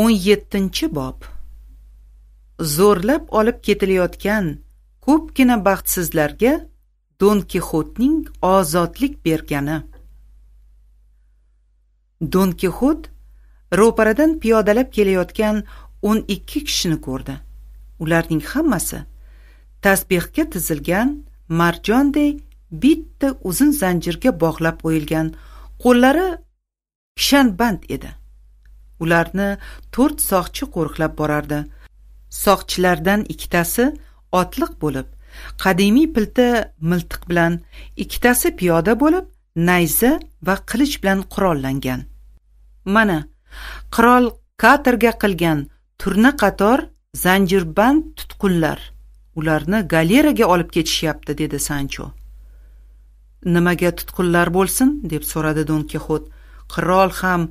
o'n yettinchi bob zo'rlab olib ketilayotgan ko'pgina baxtsizlarga don kixotning ozodlik bergani don kixot ro'paradan piyodalab kelayotgan o'n ikki kishini ko'rdi ularning hammasi tasbehga tizilgan marjonday bitta uzun zanjirga bog'lab qo'yilgan qo'llari kishanband edi ularni to'rt soqchi qo'riqlab borardi soqchilardan ikkitasi otliq bo'lib qadimiy pilta miltiq bilan ikkitasi piyoda bo'lib nayza va qilich bilan qurollangan mana qirol katorga qilgan turna qator zanjirband tutqunlar ularni galeraga olib ketishyapti dedi sancho nimaga tutqunlar bo'lsin deb so'radi don kixot qirol ham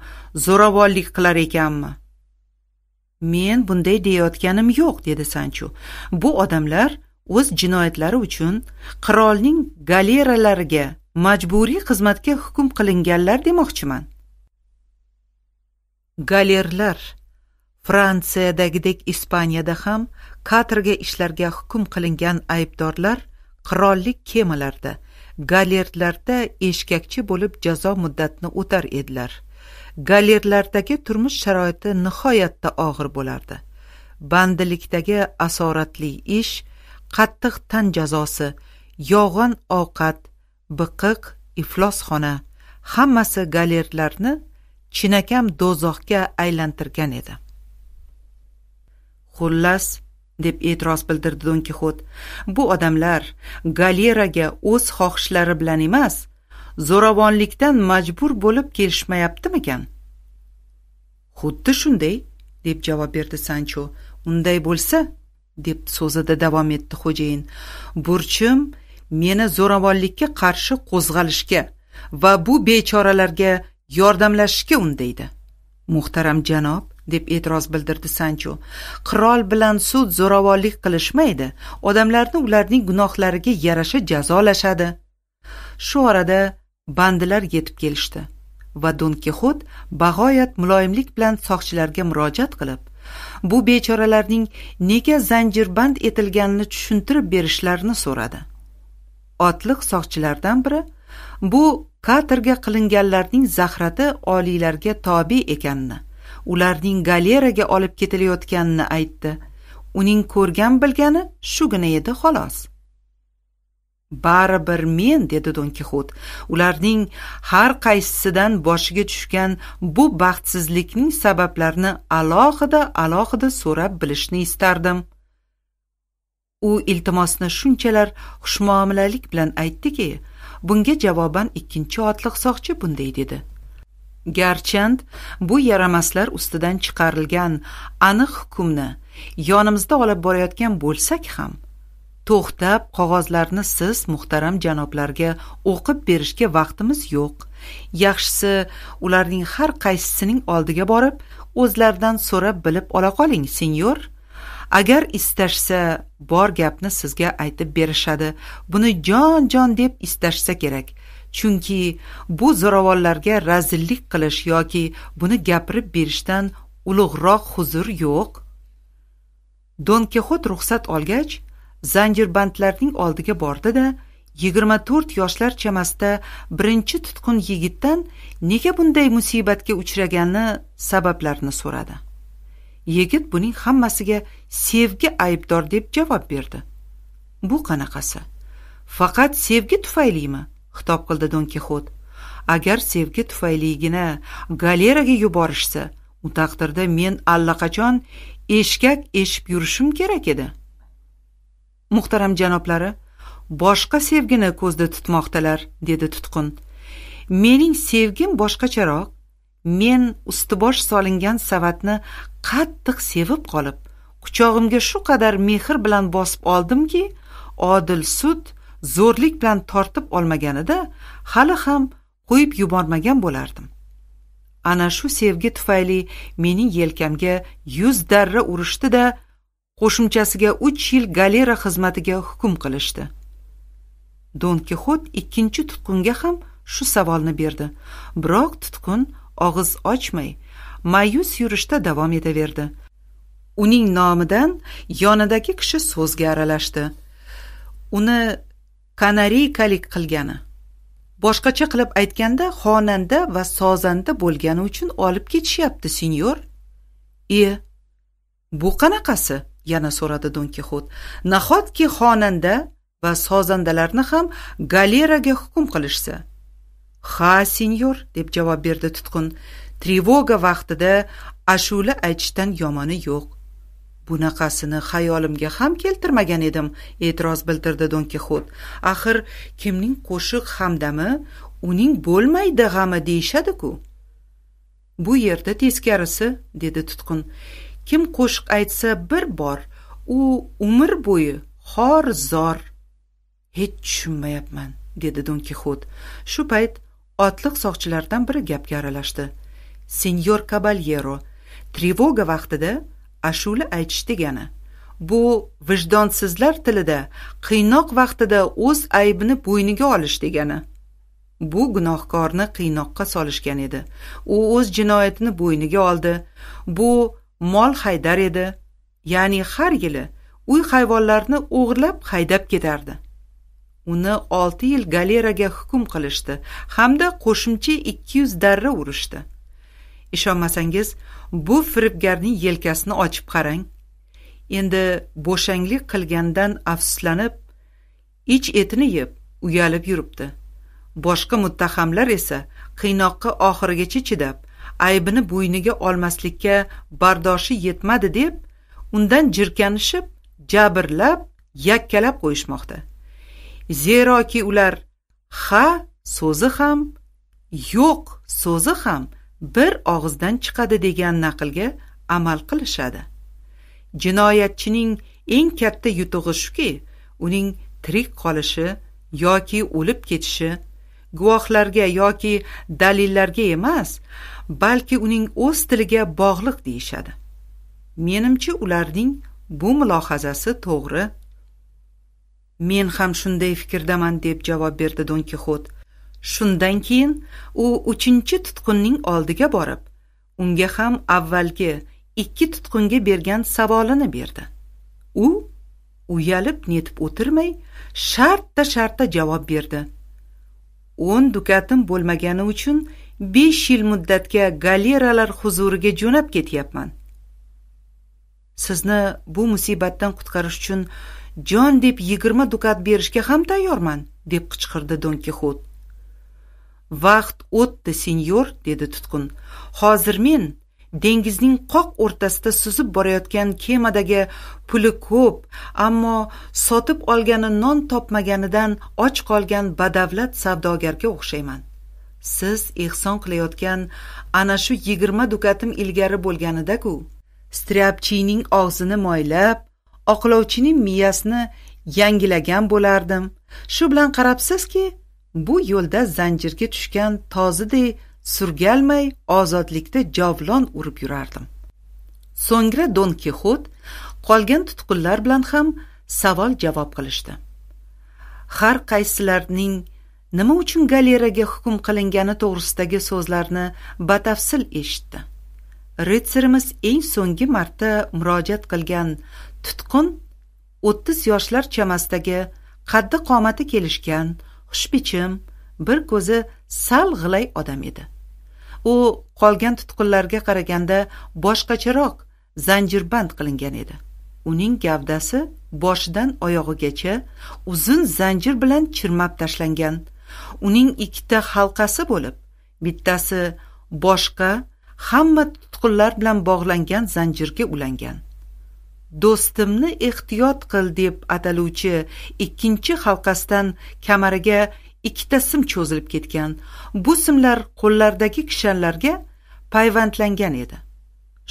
zo'ravonlik qilar ekanmi men bunday deyayotganim yo'q dedi sanchu bu odamlar o'z jinoyatlari uchun qirolning galeralariga majburiy xizmatga hukm qilinganlar demoqchiman galerlar fransiyadagidek ispaniyada ham katrga ishlarga hukm qilingan aybdorlar qirollik kemalarida galerlarda eshkakchi bo'lib jazo muddatini o'tar edilar galerlardagi turmush sharoiti nihoyatda og'ir bo'lardi bandilikdagi asoratli ish qattiq tan jazosi yog'on ovqat biqiq iflosxona hammasi galerlarni chinakam do'zaxga aylantirgan edi xullas deb e'tiroz bildirdi don kixot bu odamlar galeraga o'z xohishlari bilan emas zo'ravonlikdan majbur bo'lib kelishmayaptimikan xuddi shunday deb javob berdi sancho unday bo'lsa deb so'zida davom etdi xo'jayin burchim meni zo'ravonlikka qarshi qo'zg'alishga va bu bechoralarga yordamlashishga undaydi muhtaram janob deb e'tiroz bildirdi sancho qirol bilan sud zo'ravonlik qilishmaydi odamlarni ularning gunohlariga yarasha jazolashadi shu orada bandilar yetib kelishdi va don kixot bag'oyat muloyimlik bilan soqchilarga murojaat qilib bu bechoralarning nega zanjirband etilganini tushuntirib berishlarini so'radi otliq soqchilardan biri bu katorga qilinganlarning zahrati oliylarga tobe ekanini ularning galeraga olib ketilayotganini aytdi uning ko'rgan bilgani shugina edi xolos baribir men dedi don kixot ularning har qaysisidan boshiga tushgan bu baxtsizlikning sabablarini alohida alohida so'rab bilishni istardim u iltimosni shunchalar xushmuomalalik bilan aytdiki bunga javoban ikkinchi otliq soqchi bunday dedi garchand bu yaramaslar ustidan chiqarilgan aniq hukmni yonimizda olib borayotgan bo'lsak ham to'xtab qog'ozlarni siz muhtaram janoblarga o'qib berishga vaqtimiz yo'q yaxshisi ularning har qaysisining oldiga borib o'zlaridan so'rab bilib ola qoling senyor agar istashsa bor gapni sizga aytib berishadi buni jon jon deb istashsa kerak chunki bu zo'ravonlarga razillik qilish yoki buni gapirib berishdan ulug'roq huzur yo'q don kixot ruxsat olgach zanjirbandlarning oldiga bordi da yigirma to'rt yoshlar chamasida birinchi tutqun yigitdan nega bunday musibatga uchragani sabablarini so'radi yigit buning hammasiga sevgi aybdor deb javob berdi bu qanaqasi faqat sevgi tufaylimi xitob qildi don kixot agar sevgi tufayligina galeraga yuborishsa u taqdirda men allaqachon eshkak eshib yurishim kerak edi muhtaram janoblari boshqa sevgini ko'zda tutmoqdalar dedi tutqun mening sevgim boshqacharoq men ustibosh solingan savatni qattiq sevib qolib quchog'imga shu qadar mehr bilan bosib oldimki odil sud zo'rlik bilan tortib olmaganida hali ham qo'yib yubormagan bo'lardim ana shu sevgi tufayli mening yelkamga yuz darra urishdi da qo'shimchasiga uch yil galera xizmatiga hukm qilishdi don kixot ikkinchi tutqunga ham shu savolni berdi biroq tutqun og'iz ochmay mayus yurishda davom etaverdi uning nomidan yonidagi kishi so'zga aralashdi uni kanareyikalik qilgani boshqacha qilib aytganda xonanda va sozanda bo'lgani uchun olib ketishyapti senyor e bu qanaqasi yana so'radi don kixot nahotki xonanda va sozandalarni ham galeraga hukm qilishsa ha senyor deb javob berdi tutqun trevoga vaqtida ashula aytishdan yomoni yo'q bunaqasini xayolimga ham keltirmagan edim e'tiroz bildirdi don kixot axir kimning qo'shiq hamdami uning bo'lmaydi g'ami deyishadiku bu yerda teskarisi dedi tutqun kim qo'shiq aytsa bir bor u umr bo'yi xor zor hech tushunmayapman dedi don kixot shu payt otliq soqchilardan biri gapga aralashdi senyor kabalyero trevoga vaqtida ashula aytish degani bu vijdonsizlar tilida qiynoq vaqtida o'z aybini bo'yniga olish degani bu gunohkorni qiynoqqa solishgan edi u o'z jinoyatini bo'yniga oldi bu mol haydar edi ya'ni har yili uy hayvonlarni o'g'irlab haydab ketardi uni olti yil galeraga hukm qilishdi hamda qo'shimcha ikki yuz darra urishdi ishonmasangiz bu firibgarning yelkasini ochib qarang endi bo'shanglik qilgandan afsuslanib ich etini yeb uyalib yuribdi boshqa muttahamlar esa qiynoqqa oxirigacha chidab aybini bo'yniga olmaslikka bardoshi yetmadi deb undan jirkanishib jabrlab yakkalab qo'yishmoqda zeroki ular ha so'zi ham yo'q so'zi ham bir og'izdan chiqadi degan naqlga amal qilishadi jinoyatchining eng katta yutug'i shuki uning tirik qolishi yoki o'lib ketishi guvohlarga yoki dalillarga emas balki uning o'z tiliga bog'liq deyishadi menimcha ularning bu mulohazasi to'g'ri men ham shunday fikrdaman deb javob berdi don kixot shundan keyin u uchinchi tutqunning oldiga borib unga ham avvalgi ikki tutqunga bergan savolini berdi u uyalib netib o'tirmay shartta shartta javob berdi o'n dukatim bo'lmagani uchun besh yil muddatga galeralar huzuriga jo'nab ketyapman sizni bu musibatdan qutqarish uchun jon deb yigirma dukat berishga ham tayyorman deb qichqirdi don kixot vaqt o'tdi senyor dedi tutqun hozir men dengizning qoq o'rtasida suzib borayotgan kemadagi puli ko'p ammo sotib olgani non topmaganidan och qolgan badavlat savdogarga o'xshayman siz ehson qilayotgan ana shu yigirma dukatim ilgari bo'lganidaku striapchiyning og'zini moylab oqlovchining miyasini yangilagan bo'lardim shu bilan qarabsizki bu yo'lda zanjirga tushgan toziday surgalmay ozodlikda javlon urib yurardim so'ngra don kixot qolgan tutqunlar bilan ham savol javob qilishdi har qaysilarning nima uchun galeraga hukm qilingani to'g'risidagi so'zlarni batafsil eshitdi ritsarimiz eng so'nggi marta murojaat qilgan tutqun o'ttiz yoshlar chamasidagi qaddi qomati kelishgan xushbichim bir ko'zi sal g'ilay odam edi u qolgan tutqunlarga qaraganda boshqacharoq zanjirband qilingan edi uning gavdasi boshidan oyog'igacha uzun zanjir bilan chirmab tashlangan uning ikkita halqasi bo'lib bittasi boshqa hamma tutqunlar bilan bog'langan zanjirga ulangan do'stimni ehtiyot qil deb ataluvchi ikkinchi halqasidan kamariga ikkita sim cho'zilib ketgan bu simlar qo'llardagi kishanlarga payvandlangan edi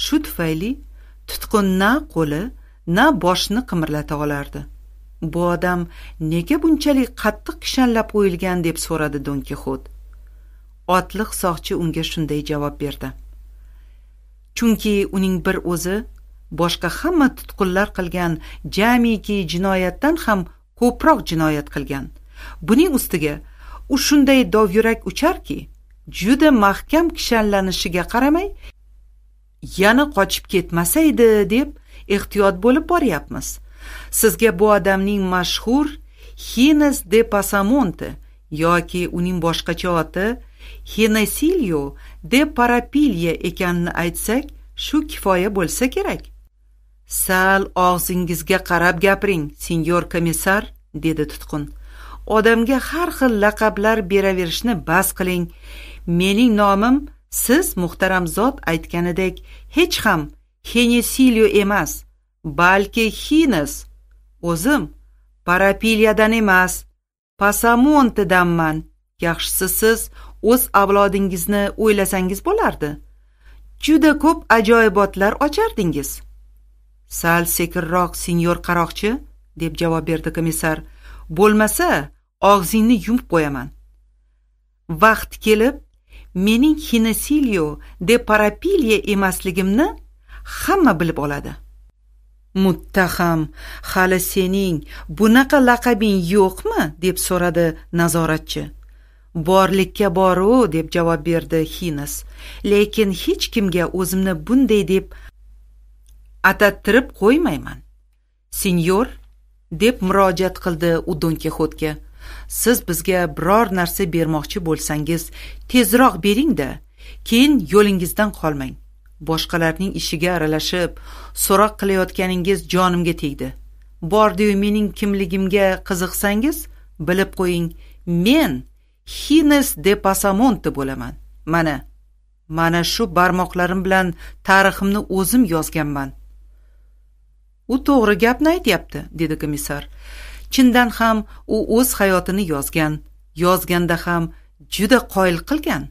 shu tufayli tutqun na qo'li na boshni qimirlata olardi bu odam nega bunchalik qattiq kishanlab qo'yilgan deb so'radi don kixot otliq soqchi unga shunday javob berdi chunki uning bir o'zi boshqa hamma tutqunlar qilgan jamiki jinoyatdan ham ko'proq jinoyat qilgan buning ustiga u shunday dovyurak ucharki juda mahkam kishanlanishiga qaramay yana qochib ketmasa edi deb ehtiyot bo'lib boryapmiz sizga bu odamning mashhur xines de pasamonte yoki uning boshqacha oti Hinesilio de Parapilya ekanini aytsak, shu kifoya bo'lsa kerak. sal og'zingizga qarab gapiring senyor komissar dedi tutqun odamga har xil laqablar beraverishni bas qiling mening nomim siz muhtaram zot aytganidek hech ham henesilio emas balki hines o'zim parapiliyadan emas pasamontidanman yaxshisi siz o'z avlodingizni o'ylasangiz bo'lardi juda ko'p ajoyibotlar ochardingiz sal sekinroq sinyor qaroqchi deb javob berdi komissar bo'lmasa og'zingni yumib qo'yaman vaqt kelib mening xinosilio de parapiliya emasligimni hamma bilib oladi muttaham hali sening bunaqa laqabing yo'qmi deb so'radi nazoratchi borlikka boru deb javob berdi hinas lekin hech kimga o'zimni bunday deb atattirib qo'ymayman senyor deb murojaat qildi u don kixotga siz bizga biror narsa bermoqchi bo'lsangiz tezroq beringda keyin yo'lingizdan qolmang boshqalarning ishiga aralashib so'roq qilayotganingiz jonimga tegdi bordiyu mening kimligimga qiziqsangiz bilib qo'ying men xines de pasamonte bo'laman mana mana shu barmoqlarim bilan tariximni o'zim yozganman u to'g'ri gapni aytyapti dedi komissar chindan ham u o'z hayotini yozgan yozganda ham juda qoyil qilgan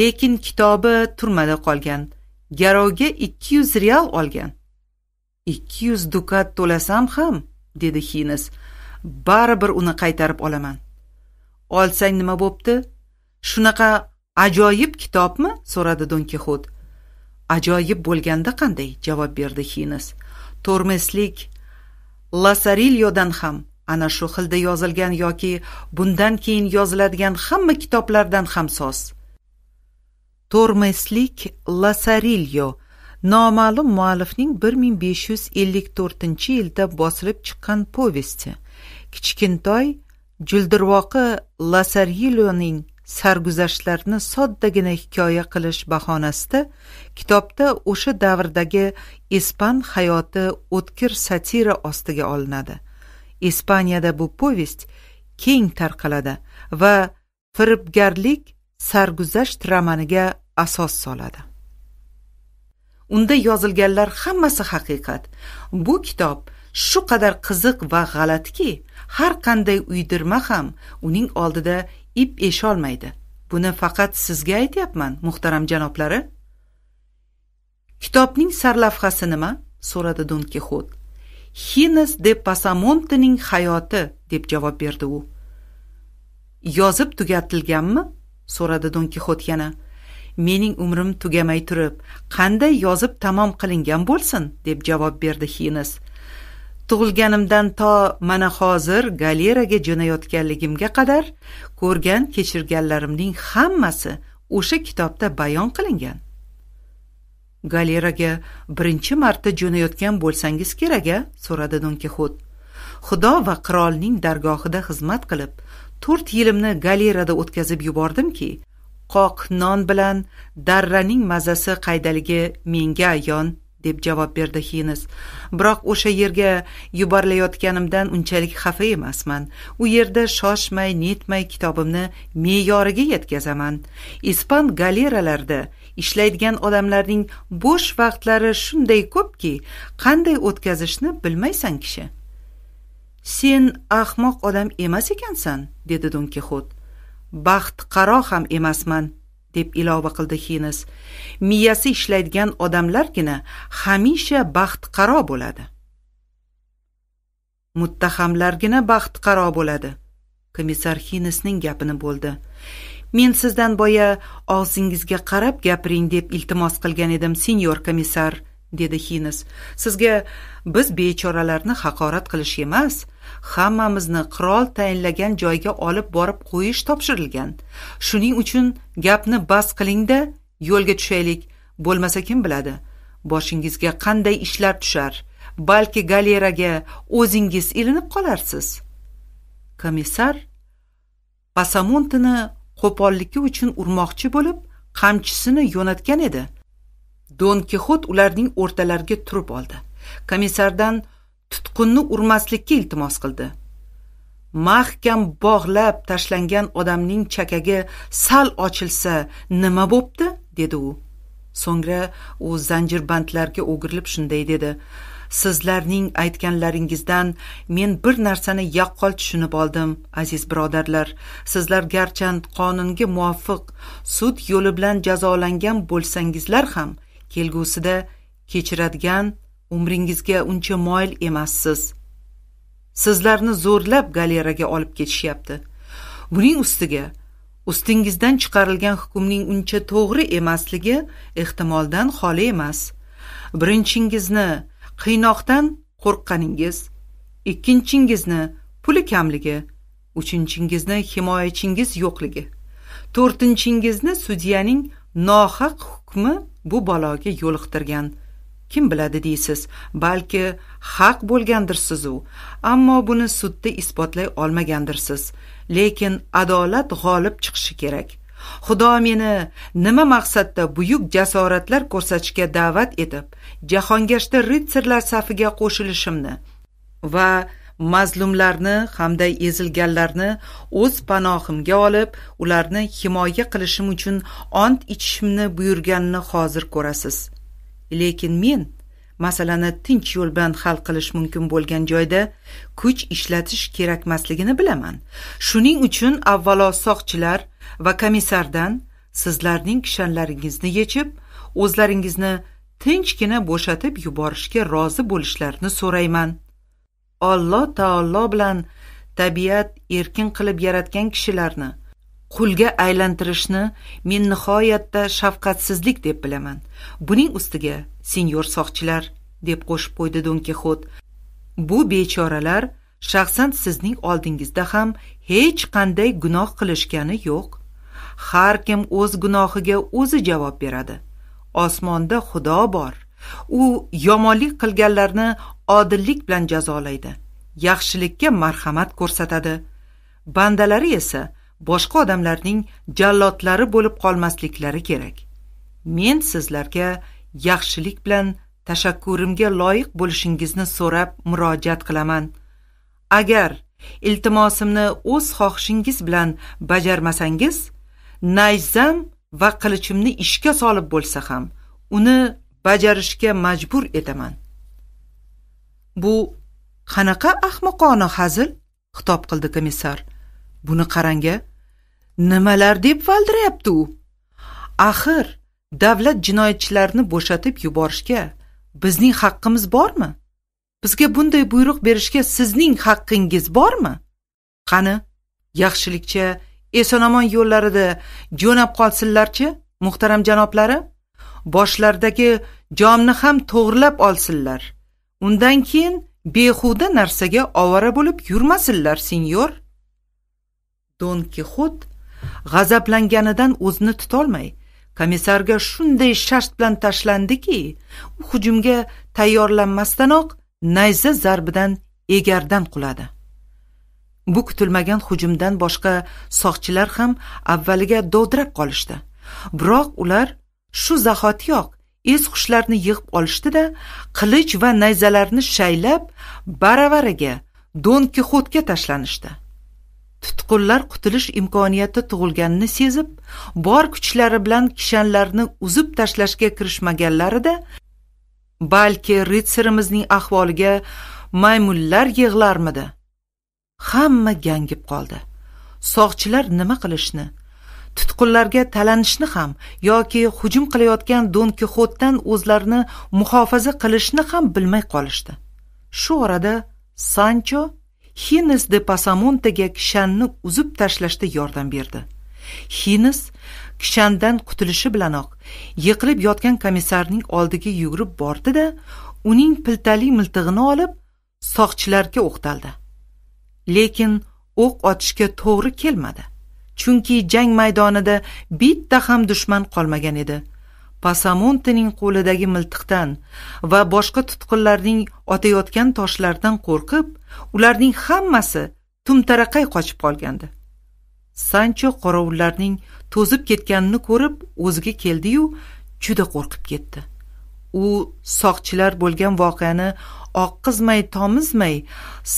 lekin kitobi turmada qolgan garovga ikki yuz real olgan ikki yuz dukat to'lasam ham dedi xinis baribir uni qaytarib olaman olsang nima bo'pti shunaqa ajoyib kitobmi so'radi don kixot ajoyib bo'lganda qanday javob berdi xinis to'rmeslik lasarilyodan ham ana shu xilda yozilgan yoki bundan keyin yoziladigan hamma kitoblardan ham soz to'rmeslik lasarilyo noma'lum muallifning 1554 yilda bosilib chiqqan povesti kichkintoy juldirvoqi lasarilyoning sarguzashtlarni soddagina hikoya qilish bahonasida kitobda o'sha davrdagi ispan hayoti o'tkir satira ostiga olinadi ispaniyada bu povest keng tarqaladi va firibgarlik sarguzasht romaniga asos soladi unda yozilganlar hammasi haqiqat bu kitob shu qadar qiziq va g'alatiki har qanday uydirma ham uning oldida ip esholmaydi buni faqat sizga aytyapman muhtaram janoblari kitobning sarlavhasi nima so'radi don kixot xines de pasamontining hayoti deb javob berdi u yozib tugatilganmi so'radi don kixot yana mening umrim tugamay turib qanday yozib tamom qilingan bo'lsin deb javob berdi xines tug'ilganimdan to mana hozir galeraga jo'nayotganligimga qadar ko'rgan kechirganlarimning hammasi o'sha kitobda bayon qilingan galeraga birinchi marta jo'nayotgan bo'lsangiz kerak a so'radi don kixot xudo va qirolning dargohida xizmat qilib to'rt yilimni galerada o'tkazib yubordimki qoq non bilan darraning mazasi qaydaligi menga ayon deb javob berdi xines biroq o'sha yerga yuborilayotganimdan unchalik xafa emasman u yerda shoshmay netmay kitobimni me'yoriga yetkazaman ispan galeralarida ishlaydigan odamlarning bo'sh vaqtlari shunday ko'pki qanday o'tkazishni bilmaysan kishi sen ahmoq odam emas ekansan dedi don kixot qaro ham emasman deb ilova qildi xines miyasi ishlaydigan odamlargina hamisha baxtqaro bo'ladi muttahamlargina baxtqaro bo'ladi komissar xinesning gapini bo'ldi men sizdan boya og'zingizga qarab gapiring deb iltimos qilgan edim senyor komissar dedi xines sizga biz bechoralarni haqorat qilish emas hammamizni qirol tayinlagan joyga olib borib qo'yish topshirilgan shuning uchun gapni bas qilingda yo'lga tushaylik bo'lmasa kim biladi boshingizga qanday ishlar tushar balki galeraga o'zingiz ilinib qolarsiz komissar pasamontini qo'pollikka uchun urmoqchi bo'lib qamchisini yo'natgan edi don kixot ularning o'rtalariga turib oldi komissardan tutqunni urmaslikka iltimos qildi mahkam bog'lab tashlangan odamning chakagi sal ochilsa nima bo'pti dedi u so'ngra u zanjirbandlarga o'girilib shunday dedi sizlarning aytganlaringizdan men bir narsani yaqqol tushunib oldim aziz birodarlar sizlar garchand qonunga muvofiq sud yo'li bilan jazolangan bo'lsangizlar ham kelgusida kechiradigan umringizga uncha moyil emassiz sizlarni zo'rlab galeraga olib ketishyapti buning ustiga ustingizdan chiqarilgan hukmning uncha to'g'ri emasligi ehtimoldan xoli emas birinchingizni qiynoqdan qo'rqqaningiz ikkinchingizni puli kamligi uchinchingizni himoyachingiz yo'qligi to'rtinchingizni sudyaning nohaq hukmi bu baloga yo'liqtirgan kim biladi deysiz balki haq bo'lgandirsiz u ammo buni sudda isbotlay olmagandirsiz lekin adolat g'olib chiqishi kerak xudo meni nima maqsadda buyuk jasoratlar ko'rsatishga da'vat etib jahongashta ritsarlar safiga qo'shilishimni va mazlumlarni hamda ezilganlarni o'z panohimga olib ularni himoya qilishim uchun ont ichishimni buyurganini hozir ko'rasiz lekin men masalani tinch yo'l bilan hal qilish mumkin bo'lgan joyda kuch ishlatish kerakmasligini bilaman shuning uchun avvalo soqchilar va komissardan sizlarning kishanlaringizni yechib o'zlaringizni tinchgina bo'shatib yuborishga rozi bo'lishlarini so'rayman Alloh taolo bilan tabiat erkin qilib yaratgan kishilarni qulga aylantirishni men nihoyatda shafqatsizlik deb bilaman buning ustiga senyor soqchilar deb qo'shib qo'ydi don kixot bu bechoralar shaxsan sizning oldingizda ham hech qanday gunoh qilishgani yo'q har kim o'z gunohiga o'zi javob beradi osmonda xudo bor u yomonlik qilganlarni odillik bilan jazolaydi yaxshilikka marhamat ko'rsatadi bandalari esa boshqa odamlarning jallodlari bo'lib qolmasliklari kerak men sizlarga yaxshilik bilan tashakkurimga loyiq bo'lishingizni so'rab murojaat qilaman agar iltimosimni o'z xohishingiz bilan bajarmasangiz nayzam va qilichimni ishga solib bo'lsa ham uni bajarishga majbur etaman bu qanaqa ahmoqona hazil xitob qildi komissar buni qaranga nimalar deb valdirayapti u axir davlat jinoyatchilarni bo'shatib yuborishga bizning haqqimiz bormi bizga bunday buyruq berishga sizning haqqingiz bormi qani yaxshilikcha omon yo'llarida jo'nab qolsinlarchi muhtaram janoblari boshlaridagi jomni ham to'g'irlab olsinlar undan keyin behuda narsaga ovora bo'lib yurmasinlar senyor don kixot g'azablanganidan o'zini tutolmay komissarga shunday shasht bilan tashlandiki u hujumga tayyorlanmasdanoq nayza zarbidan egardan quladi bu kutilmagan hujumdan boshqa soqchilar ham avvaliga dovdirab qolishdi biroq ular shu zahotiyoq es qushlarni yig'ib olishdida qilich va nayzalarni shaylab baravariga don kixotga tashlanishdi tutqunlar qutulish imkoniyati tug'ilganini sezib bor kuchlari bilan kishanlarni uzib tashlashga kirishmaganlarida balki ritsarimizning ahvoliga maymunlar yig'larmidi hamma gangib qoldi soqchilar nima qilishni tutqunlarga talanishni ham yoki hujum qilayotgan don kixotdan o'zlarini muhofaza qilishni ham bilmay qolishdi shu orada sancho xines de pasamontega kishanni uzib tashlashda yordam berdi xines kishandan qutulishi bilanoq yiqilib yotgan komissarning oldiga yugurib bordi da uning piltali miltig'ini olib soqchilarga o'qtaldi lekin o'q otishga to'g'ri kelmadi chunki jang maydonida bitta ham dushman qolmagan edi pasamontining qo'lidagi miltiqdan va boshqa tutqunlarning otayotgan toshlardan qo'rqib ularning hammasi tumtaraqay qochib qolgandi sancho qorovullarning to'zib ketganini ko'rib o'ziga keldiyu juda qo'rqib ketdi u soqchilar bo'lgan voqeani oqqizmay tomizmay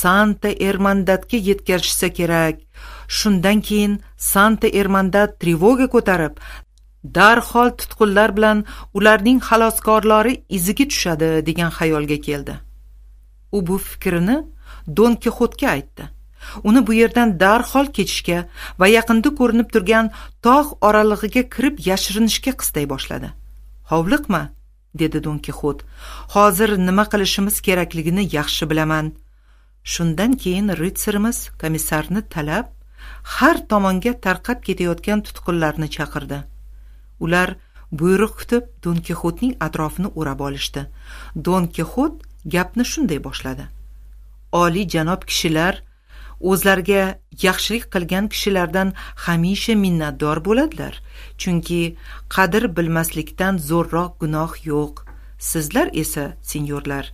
santa ermandatga yetkazishsa kerak shundan keyin santa ermanda trevoga ko'tarib darhol tutqunlar bilan ularning xaloskorlari iziga tushadi degan xayolga keldi u bu fikrini don kixotga aytdi uni bu yerdan darhol ketishga va yaqinda ko'rinib turgan tog' oralig'iga kirib yashirinishga qistay boshladi hovliqma dedi don kixot hozir nima qilishimiz kerakligini yaxshi bilaman shundan keyin ritsarimiz komissarni talab har tomonga tarqab ketayotgan tutqunlarni chaqirdi ular buyruq kutib don kixotning atrofini o'rab olishdi don kixot gapni shunday boshladi oliy janob kishilar o'zlariga yaxshilik qilgan kishilardan hamisha minnatdor bo'ladilar chunki qadr bilmaslikdan zo'rroq gunoh yo'q sizlar esa senyorlar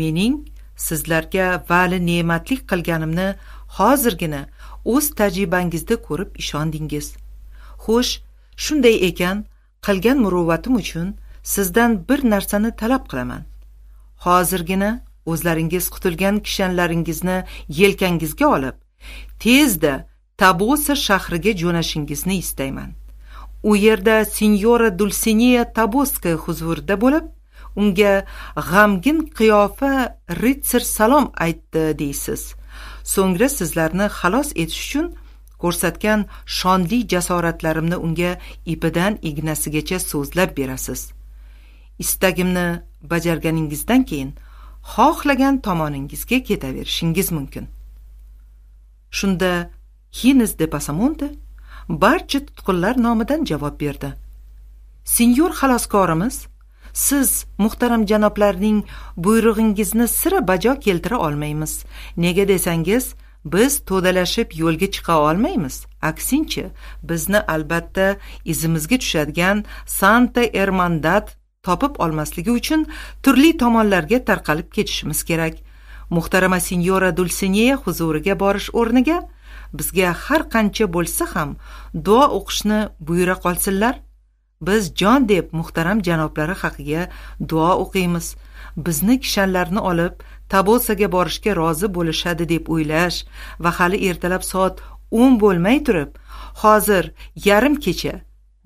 mening sizlarga vali ne'matlik qilganimni hozirgina o'z tajribangizda ko'rib ishondingiz xo'sh shunday ekan qilgan muruvvatim uchun sizdan bir narsani talab qilaman hozirgina o'zlaringiz qutulgan kishanlaringizni yelkangizga olib tezda tabosa shahriga jo'nashingizni istayman u yerda signora dulsineya taboskaya huzurida bo'lib unga g'amgin qiyofa ritsar salom aytdi deysiz so'ngra sizlarni xalos etish uchun ko'rsatgan shonli jasoratlarimni unga ipidan ignasigacha so'zlab berasiz istagimni bajarganingizdan keyin xohlagan tomoningizga ketaverishingiz mumkin shunda hines de pasamonte barcha tutqunlar nomidan javob berdi senyor xaloskorimiz siz muhtaram janoblarning buyrug'ingizni sira bajo keltira olmaymiz nega desangiz biz to'dalashib yo'lga chiqa olmaymiz aksincha bizni albatta izimizga tushadigan santa ermandat topib olmasligi uchun turli tomonlarga tarqalib ketishimiz kerak muhtarama sinyora dulsineya huzuriga borish o'rniga bizga har qancha bo'lsa ham duo o'qishni buyura qolsinlar biz jon deb muhtaram janoblari haqiga duo o'qiymiz bizni kishanlarni olib tabosaga borishga rozi bo'lishadi deb o'ylash va hali ertalab soat o'n bo'lmay turib hozir yarim kecha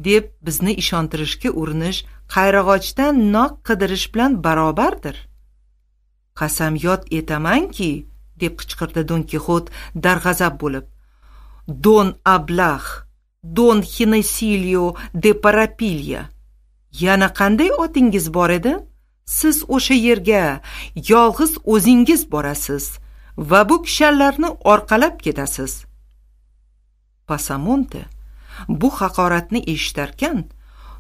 deb bizni ishontirishga urinish qayrag'ochdan noq qidirish bilan barobardir qasamyod etamanki deb qichqirdi don kixot darg'azab bo'lib don ablah Дон Хинесилио де Парапилья. Яна на канде от ингиз бореде? Сыз оше ерге, ялгыз оз ингиз боресыз. Ва бу кишаларны оркалап кетасыз. Пасамонте, бу хакаратны ештаркен,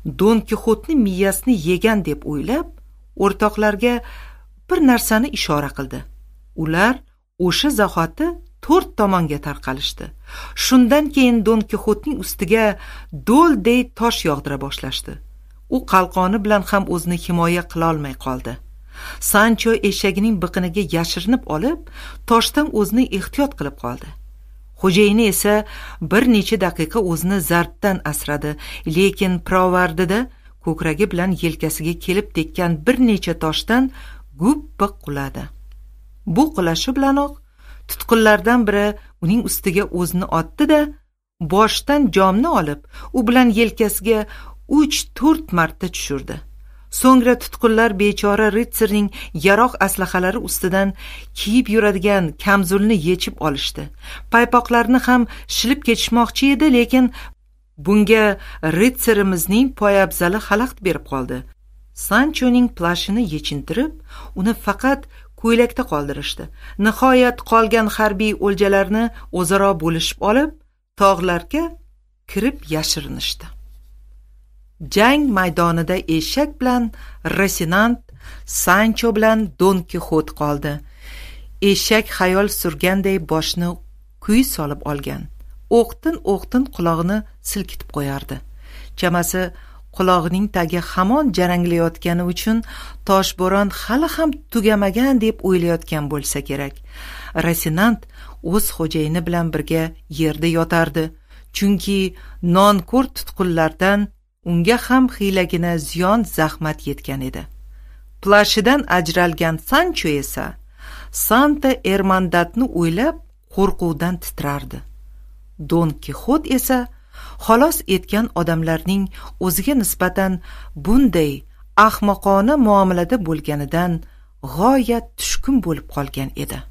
Дон Кихотны миясны еген деп ойлап, ортакларге бір нарсаны ишара кылды. Улар оше захаты to'rt tomonga tarqalishdi shundan keyin don kixotning ustiga do'lday tosh yog'dira boshlashdi u qalqoni bilan ham o'zini himoya qilolmay qoldi sancho eshagining biqiniga yashirinib olib toshdan o'zini ehtiyot qilib qoldi xo'jayini esa bir necha daqiqa o'zini zarbdan asradi lekin provardida ko'kragi bilan yelkasiga kelib tekkan bir necha toshdan guppa quladi bu qulashi bilanoq tutqunlardan biri uning ustiga o'zini otdi da boshdan jomni olib u bilan yelkasiga uch to'rt marta tushirdi so'ngra tutqunlar bechora ritsarning yaroq aslahalari ustidan kiyib yuradigan kamzulni yechib olishdi paypoqlarni ham shilib ketishmoqchi edi lekin bunga ritsarimizning poyabzali xalaqit berib qoldi sanchoning plashini yechintirib uni faqat ko'ylakda qoldirishdi nihoyat qolgan harbiy o'ljalarni o'zaro bo'lishib olib tog'larga kirib yashirinishdi jang maydonida eshak bilan rosinant sancho bilan don kixot qoldi eshak xayol surganday boshni kuy solib olgan o'qtin o'qtin qulog'ini silkitib qo'yardi chamasi qulog'ining tagi hamon jaranglayotgani uchun toshbo'ron hali ham tugamagan deb o'ylayotgan bo'lsa kerak rasinant o'z xo'jayini bilan birga yerda yotardi chunki nonko'r tutqunlardan unga ham hiylagina ziyon zahmat yetgan edi plashidan ajralgan sancho esa santa ermandatni o'ylab qo'rquvdan titrardi don kixot esa xolos etgan odamlarning o'ziga nisbatan bunday ahmoqona muomalada bo'lganidan g'oyat tushkun bo'lib qolgan edi